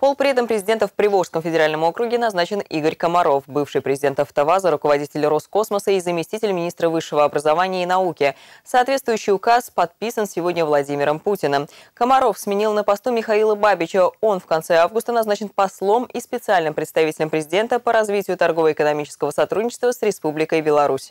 Полпредом президента в Приволжском федеральном округе назначен Игорь Комаров, бывший президент АвтоВАЗа, руководитель Роскосмоса и заместитель министра высшего образования и науки. Соответствующий указ подписан сегодня Владимиром Путиным. Комаров сменил на посту Михаила Бабича. Он в конце августа назначен послом и специальным представителем президента по развитию торгово-экономического сотрудничества с Республикой Беларусь.